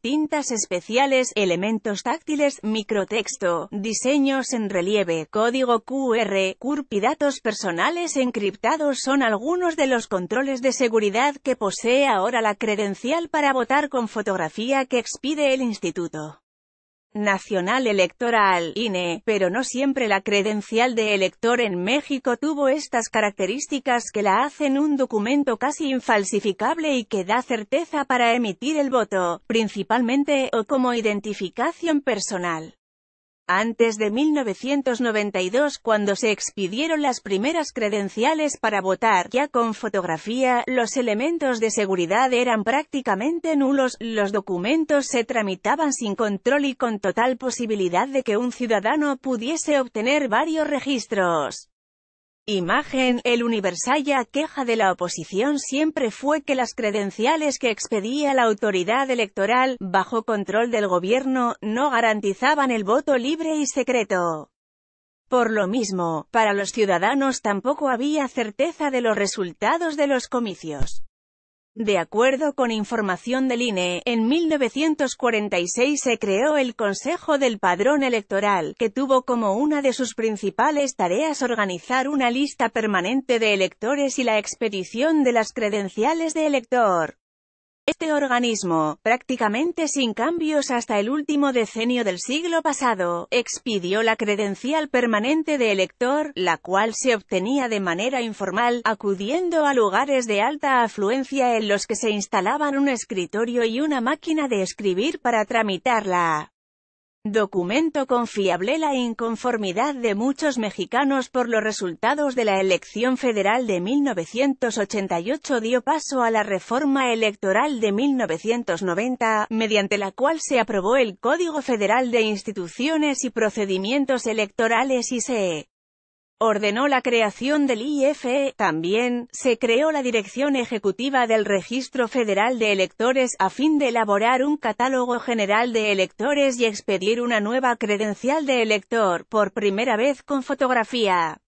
tintas especiales, elementos táctiles, microtexto, diseños en relieve, código QR, CURP datos personales encriptados son algunos de los controles de seguridad que posee ahora la credencial para votar con fotografía que expide el instituto. Nacional Electoral, INE, pero no siempre la credencial de elector en México tuvo estas características que la hacen un documento casi infalsificable y que da certeza para emitir el voto, principalmente, o como identificación personal antes de 1992 cuando se expidieron las primeras credenciales para votar, ya con fotografía, los elementos de seguridad eran prácticamente nulos, los documentos se tramitaban sin control y con total posibilidad de que un ciudadano pudiese obtener varios registros. Imagen, el a queja de la oposición siempre fue que las credenciales que expedía la autoridad electoral, bajo control del gobierno, no garantizaban el voto libre y secreto. Por lo mismo, para los ciudadanos tampoco había certeza de los resultados de los comicios. De acuerdo con información del INE, en 1946 se creó el Consejo del Padrón Electoral, que tuvo como una de sus principales tareas organizar una lista permanente de electores y la expedición de las credenciales de elector. Este organismo, prácticamente sin cambios hasta el último decenio del siglo pasado, expidió la credencial permanente de elector, la cual se obtenía de manera informal, acudiendo a lugares de alta afluencia en los que se instalaban un escritorio y una máquina de escribir para tramitarla. Documento confiable La inconformidad de muchos mexicanos por los resultados de la elección federal de 1988 dio paso a la reforma electoral de 1990, mediante la cual se aprobó el Código Federal de Instituciones y Procedimientos Electorales y se ordenó la creación del IFE. También, se creó la Dirección Ejecutiva del Registro Federal de Electores a fin de elaborar un catálogo general de electores y expedir una nueva credencial de elector, por primera vez con fotografía.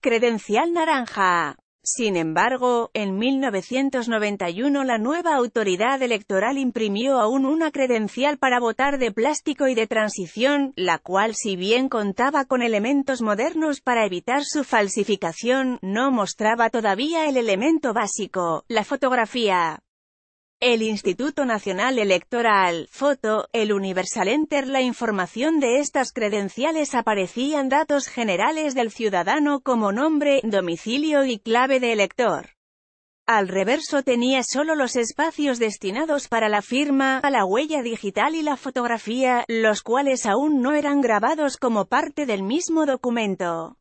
Credencial naranja. Sin embargo, en 1991 la nueva autoridad electoral imprimió aún una credencial para votar de plástico y de transición, la cual si bien contaba con elementos modernos para evitar su falsificación, no mostraba todavía el elemento básico, la fotografía. El Instituto Nacional Electoral, foto, el Universal Enter La información de estas credenciales aparecían datos generales del ciudadano como nombre, domicilio y clave de elector. Al reverso tenía solo los espacios destinados para la firma, a la huella digital y la fotografía, los cuales aún no eran grabados como parte del mismo documento.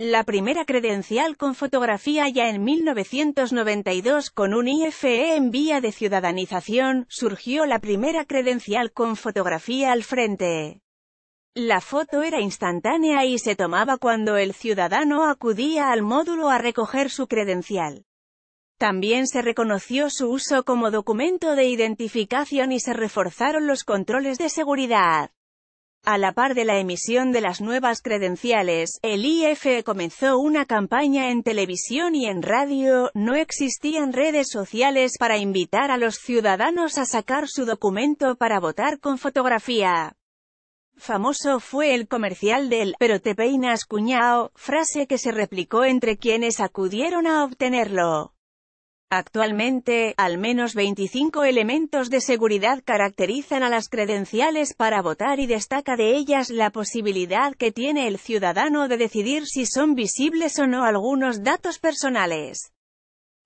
La primera credencial con fotografía ya en 1992 con un IFE en vía de ciudadanización, surgió la primera credencial con fotografía al frente. La foto era instantánea y se tomaba cuando el ciudadano acudía al módulo a recoger su credencial. También se reconoció su uso como documento de identificación y se reforzaron los controles de seguridad. A la par de la emisión de las nuevas credenciales, el IFE comenzó una campaña en televisión y en radio, no existían redes sociales para invitar a los ciudadanos a sacar su documento para votar con fotografía. Famoso fue el comercial del «pero te peinas cuñao», frase que se replicó entre quienes acudieron a obtenerlo. Actualmente, al menos 25 elementos de seguridad caracterizan a las credenciales para votar y destaca de ellas la posibilidad que tiene el ciudadano de decidir si son visibles o no algunos datos personales.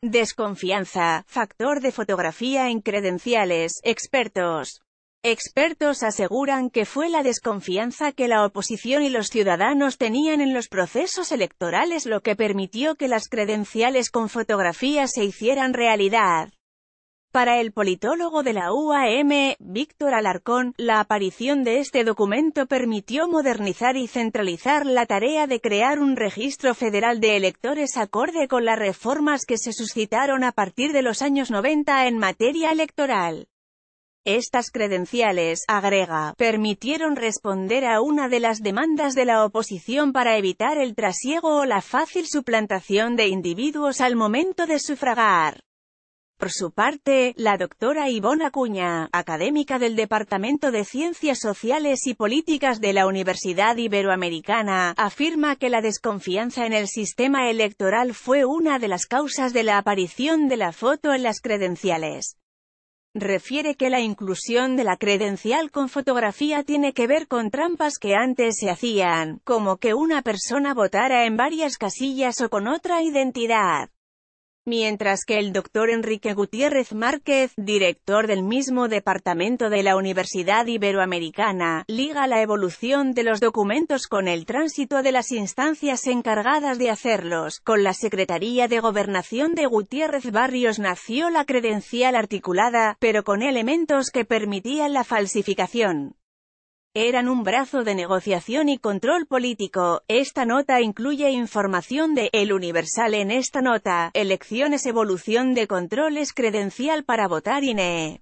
Desconfianza, factor de fotografía en credenciales, expertos. Expertos aseguran que fue la desconfianza que la oposición y los ciudadanos tenían en los procesos electorales lo que permitió que las credenciales con fotografías se hicieran realidad. Para el politólogo de la UAM, Víctor Alarcón, la aparición de este documento permitió modernizar y centralizar la tarea de crear un registro federal de electores acorde con las reformas que se suscitaron a partir de los años 90 en materia electoral. Estas credenciales, agrega, permitieron responder a una de las demandas de la oposición para evitar el trasiego o la fácil suplantación de individuos al momento de sufragar. Por su parte, la doctora Ivona Acuña, académica del Departamento de Ciencias Sociales y Políticas de la Universidad Iberoamericana, afirma que la desconfianza en el sistema electoral fue una de las causas de la aparición de la foto en las credenciales refiere que la inclusión de la credencial con fotografía tiene que ver con trampas que antes se hacían, como que una persona votara en varias casillas o con otra identidad mientras que el doctor Enrique Gutiérrez Márquez, director del mismo departamento de la Universidad Iberoamericana, liga la evolución de los documentos con el tránsito de las instancias encargadas de hacerlos. Con la Secretaría de Gobernación de Gutiérrez Barrios nació la credencial articulada, pero con elementos que permitían la falsificación eran un brazo de negociación y control político. Esta nota incluye información de El Universal en esta nota, elecciones evolución de controles credencial para votar INE.